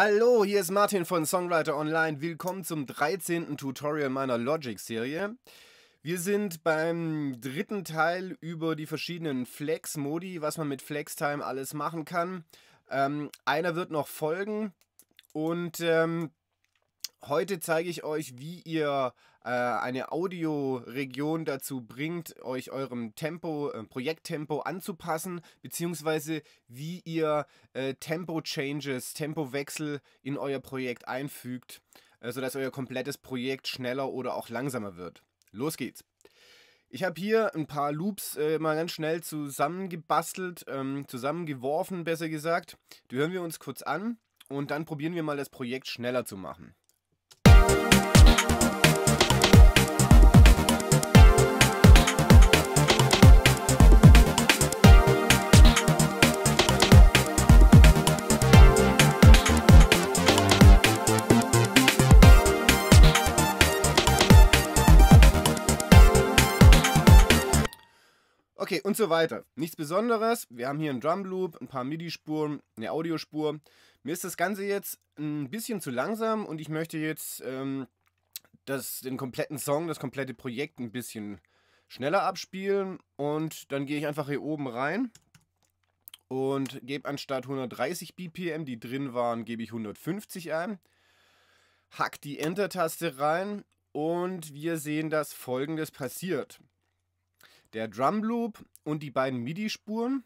Hallo, hier ist Martin von Songwriter Online. Willkommen zum 13. Tutorial meiner Logic-Serie. Wir sind beim dritten Teil über die verschiedenen Flex-Modi, was man mit Flex-Time alles machen kann. Ähm, einer wird noch folgen und ähm, heute zeige ich euch, wie ihr äh, eine Audioregion dazu bringt, euch eurem Tempo, äh, Projekttempo anzupassen, beziehungsweise wie ihr äh, Tempo-Changes, Tempowechsel in euer Projekt einfügt, sodass euer komplettes Projekt schneller oder auch langsamer wird. Los geht's! Ich habe hier ein paar Loops äh, mal ganz schnell zusammengebastelt, ähm, zusammengeworfen, besser gesagt. Die hören wir uns kurz an und dann probieren wir mal das Projekt schneller zu machen. Okay, und so weiter. Nichts Besonderes. Wir haben hier einen Drum Loop, ein paar MIDI-Spuren, eine Audiospur. Mir ist das Ganze jetzt ein bisschen zu langsam und ich möchte jetzt ähm, das, den kompletten Song, das komplette Projekt ein bisschen schneller abspielen. Und dann gehe ich einfach hier oben rein und gebe anstatt 130 BPM, die drin waren, gebe ich 150 ein. Hack die Enter-Taste rein und wir sehen, dass folgendes passiert. Der Drumloop und die beiden MIDI-Spuren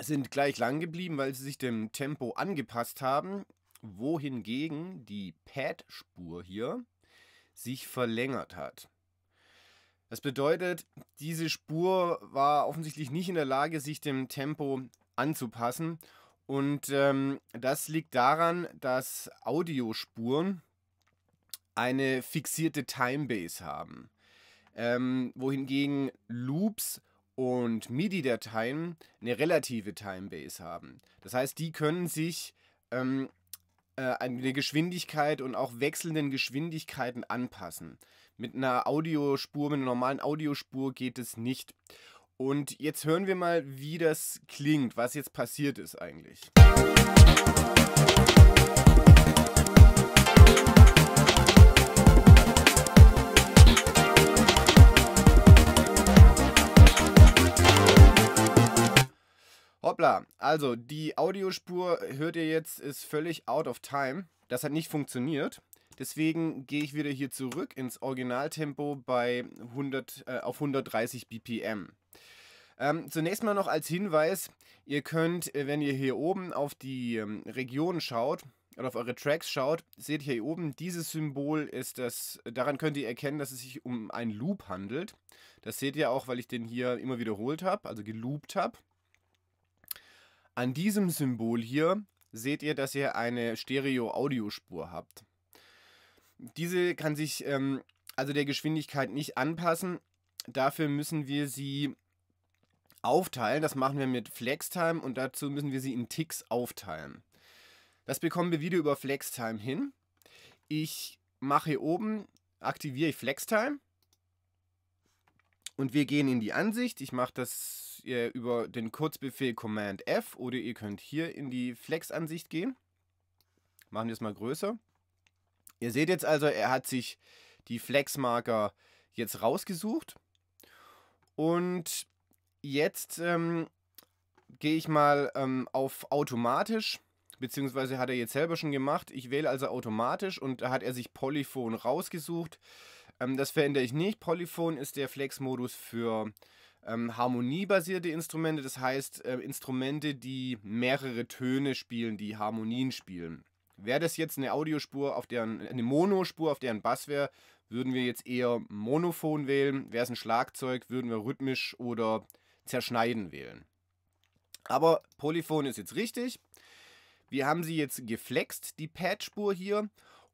sind gleich lang geblieben, weil sie sich dem Tempo angepasst haben, wohingegen die Pad-Spur hier sich verlängert hat. Das bedeutet, diese Spur war offensichtlich nicht in der Lage, sich dem Tempo anzupassen. Und ähm, das liegt daran, dass Audiospuren eine fixierte Timebase haben. Ähm, wohingegen Loops und MIDI-Dateien eine relative Timebase haben. Das heißt, die können sich ähm, äh, eine Geschwindigkeit und auch wechselnden Geschwindigkeiten anpassen. Mit einer Audiospur, mit einer normalen Audiospur geht es nicht. Und jetzt hören wir mal, wie das klingt, was jetzt passiert ist eigentlich. Musik Hoppla, also die Audiospur hört ihr jetzt, ist völlig out of time. Das hat nicht funktioniert. Deswegen gehe ich wieder hier zurück ins Originaltempo bei 100, äh, auf 130 BPM. Ähm, zunächst mal noch als Hinweis, ihr könnt, äh, wenn ihr hier oben auf die ähm, Region schaut oder auf eure Tracks schaut, seht ihr hier oben, dieses Symbol ist das, daran könnt ihr erkennen, dass es sich um einen Loop handelt. Das seht ihr auch, weil ich den hier immer wiederholt habe, also geloopt habe. An diesem Symbol hier seht ihr, dass ihr eine Stereo-Audiospur habt. Diese kann sich ähm, also der Geschwindigkeit nicht anpassen. Dafür müssen wir sie aufteilen. Das machen wir mit FlexTime und dazu müssen wir sie in Ticks aufteilen. Das bekommen wir wieder über FlexTime hin. Ich mache hier oben, aktiviere ich FlexTime und wir gehen in die Ansicht. Ich mache das äh, über den Kurzbefehl Command F oder ihr könnt hier in die Flex-Ansicht gehen. Machen wir es mal größer. Ihr seht jetzt also, er hat sich die Flex-Marker jetzt rausgesucht. Und jetzt ähm, gehe ich mal ähm, auf automatisch, beziehungsweise hat er jetzt selber schon gemacht. Ich wähle also automatisch und da hat er sich Polyphon rausgesucht. Ähm, das verändere ich nicht. Polyphon ist der Flex-Modus für ähm, harmoniebasierte Instrumente, das heißt äh, Instrumente, die mehrere Töne spielen, die Harmonien spielen. Wäre das jetzt eine Audiospur, auf deren, eine Monospur, auf deren Bass wäre, würden wir jetzt eher Monophon wählen. Wäre es ein Schlagzeug, würden wir rhythmisch oder zerschneiden wählen. Aber Polyphon ist jetzt richtig. Wir haben sie jetzt geflext, die Pad-Spur hier.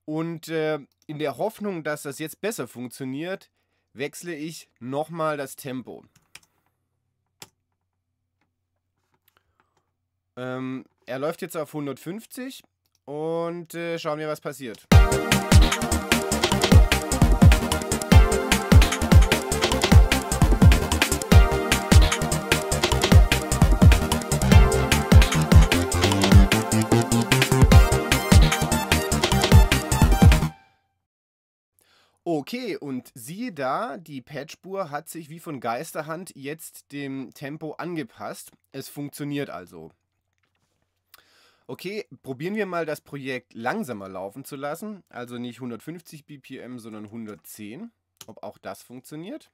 Und äh, in der Hoffnung, dass das jetzt besser funktioniert, wechsle ich nochmal das Tempo. Ähm, er läuft jetzt auf 150 und äh, schauen wir, was passiert. Okay, und siehe da, die Patchspur hat sich wie von Geisterhand jetzt dem Tempo angepasst. Es funktioniert also. Okay, probieren wir mal das Projekt langsamer laufen zu lassen. Also nicht 150 BPM, sondern 110. Ob auch das funktioniert.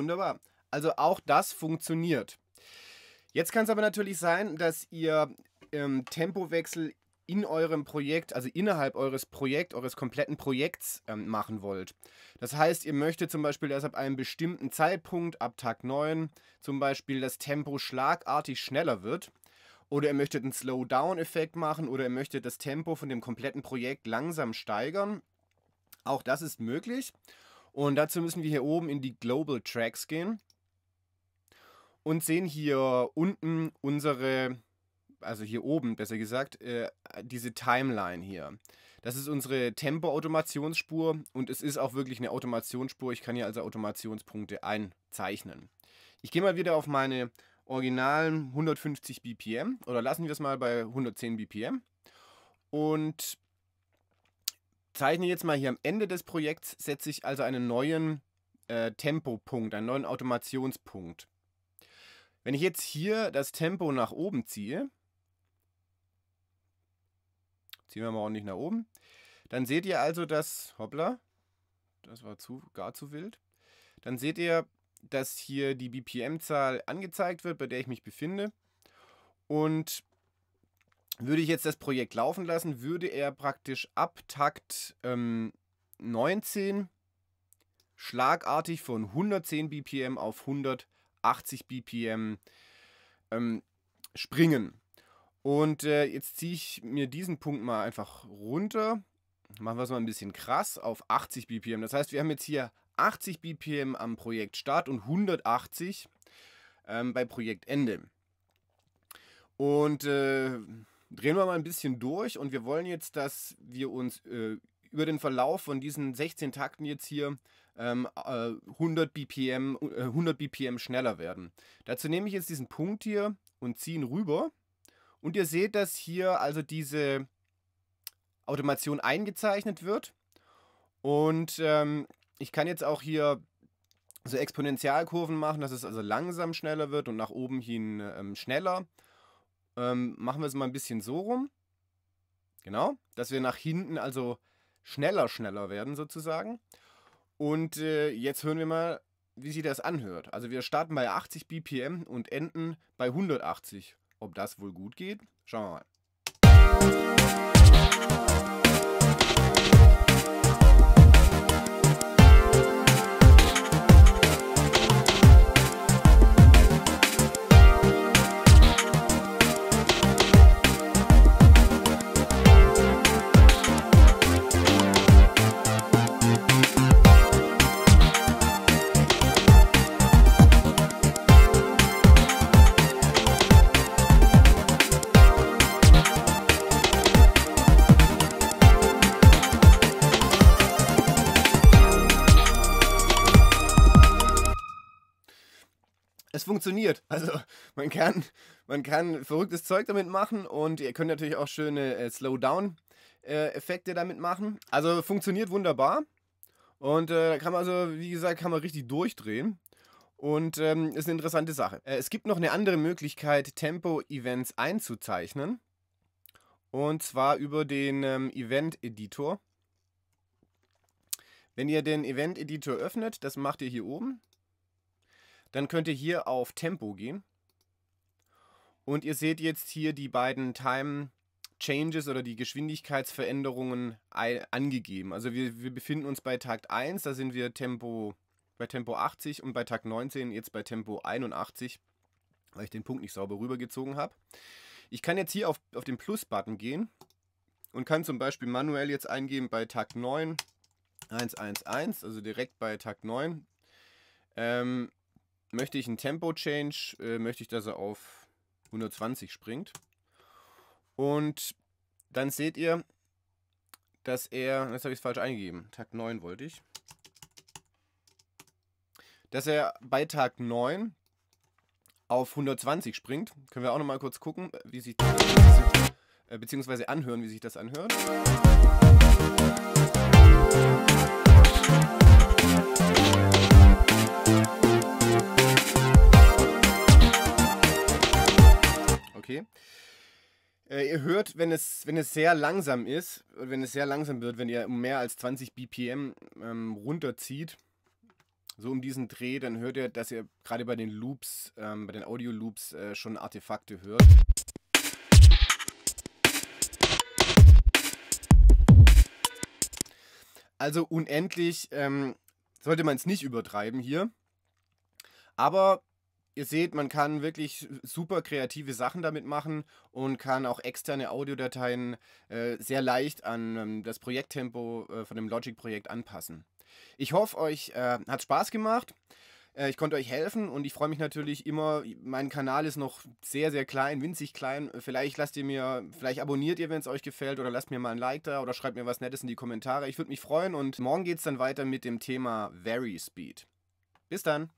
wunderbar. Also auch das funktioniert. Jetzt kann es aber natürlich sein, dass ihr ähm, Tempowechsel in eurem Projekt, also innerhalb eures Projekts, eures kompletten Projekts ähm, machen wollt. Das heißt, ihr möchtet zum Beispiel, dass ab einem bestimmten Zeitpunkt, ab Tag 9 zum Beispiel, das Tempo schlagartig schneller wird. Oder ihr möchtet einen Slowdown-Effekt machen oder ihr möchtet das Tempo von dem kompletten Projekt langsam steigern. Auch das ist möglich. Und dazu müssen wir hier oben in die Global Tracks gehen und sehen hier unten unsere, also hier oben besser gesagt, äh, diese Timeline hier. Das ist unsere Tempo-Automationsspur und es ist auch wirklich eine Automationsspur. Ich kann hier also Automationspunkte einzeichnen. Ich gehe mal wieder auf meine originalen 150 BPM oder lassen wir es mal bei 110 BPM und zeichne jetzt mal hier am Ende des Projekts, setze ich also einen neuen äh, Tempopunkt, einen neuen Automationspunkt. Wenn ich jetzt hier das Tempo nach oben ziehe, ziehen wir mal ordentlich nach oben, dann seht ihr also, dass, hoppla, das war zu, gar zu wild, dann seht ihr, dass hier die BPM-Zahl angezeigt wird, bei der ich mich befinde. Und würde ich jetzt das Projekt laufen lassen, würde er praktisch ab Takt ähm, 19 schlagartig von 110 BPM auf 180 BPM ähm, springen. Und äh, jetzt ziehe ich mir diesen Punkt mal einfach runter. Machen wir es mal ein bisschen krass auf 80 BPM. Das heißt, wir haben jetzt hier 80 BPM am Projektstart und 180 ähm, bei Projektende. Und äh, drehen wir mal ein bisschen durch und wir wollen jetzt, dass wir uns äh, über den Verlauf von diesen 16 Takten jetzt hier ähm, äh, 100 BPM, 100 BPM schneller werden. Dazu nehme ich jetzt diesen Punkt hier und ziehe ihn rüber. Und ihr seht, dass hier also diese Automation eingezeichnet wird. Und ähm, ich kann jetzt auch hier so Exponentialkurven machen, dass es also langsam schneller wird und nach oben hin ähm, schneller ähm, machen wir es mal ein bisschen so rum. Genau, dass wir nach hinten also schneller, schneller werden sozusagen. Und äh, jetzt hören wir mal, wie sich das anhört. Also wir starten bei 80 BPM und enden bei 180. Ob das wohl gut geht? Schauen wir mal. funktioniert. Also man kann, man kann verrücktes Zeug damit machen und ihr könnt natürlich auch schöne äh, Slowdown-Effekte äh, damit machen. Also funktioniert wunderbar. Und äh, da äh, kann man also, wie gesagt, kann man richtig durchdrehen. Und ähm, ist eine interessante Sache. Äh, es gibt noch eine andere Möglichkeit, Tempo-Events einzuzeichnen. Und zwar über den ähm, Event-Editor. Wenn ihr den Event-Editor öffnet, das macht ihr hier oben, dann könnt ihr hier auf Tempo gehen. Und ihr seht jetzt hier die beiden Time Changes oder die Geschwindigkeitsveränderungen angegeben. Also wir, wir befinden uns bei Takt 1, da sind wir Tempo, bei Tempo 80 und bei Takt 19 jetzt bei Tempo 81, weil ich den Punkt nicht sauber rübergezogen habe. Ich kann jetzt hier auf, auf den Plus-Button gehen und kann zum Beispiel manuell jetzt eingeben bei Takt 9 111, also direkt bei Takt 9. Ähm, möchte ich einen Tempo-Change, äh, möchte ich, dass er auf 120 springt. Und dann seht ihr, dass er, jetzt habe ich es falsch eingegeben, Tag 9 wollte ich, dass er bei Tag 9 auf 120 springt. Können wir auch nochmal kurz gucken, wie sich das, äh, beziehungsweise anhören, wie sich das anhört. Äh, ihr hört, wenn es, wenn es sehr langsam ist, wenn es sehr langsam wird, wenn ihr um mehr als 20 BPM ähm, runterzieht, so um diesen Dreh, dann hört ihr, dass ihr gerade bei den Loops, ähm, bei den Audio-Loops äh, schon Artefakte hört. Also unendlich ähm, sollte man es nicht übertreiben hier. Aber ihr seht, man kann wirklich super kreative Sachen damit machen und kann auch externe Audiodateien äh, sehr leicht an ähm, das Projekttempo äh, von dem Logic-Projekt anpassen. Ich hoffe, euch äh, hat Spaß gemacht. Äh, ich konnte euch helfen und ich freue mich natürlich immer. Mein Kanal ist noch sehr, sehr klein, winzig klein. Vielleicht lasst ihr mir, vielleicht abonniert ihr, wenn es euch gefällt, oder lasst mir mal ein Like da oder schreibt mir was Nettes in die Kommentare. Ich würde mich freuen und morgen geht es dann weiter mit dem Thema Very Speed. Bis dann!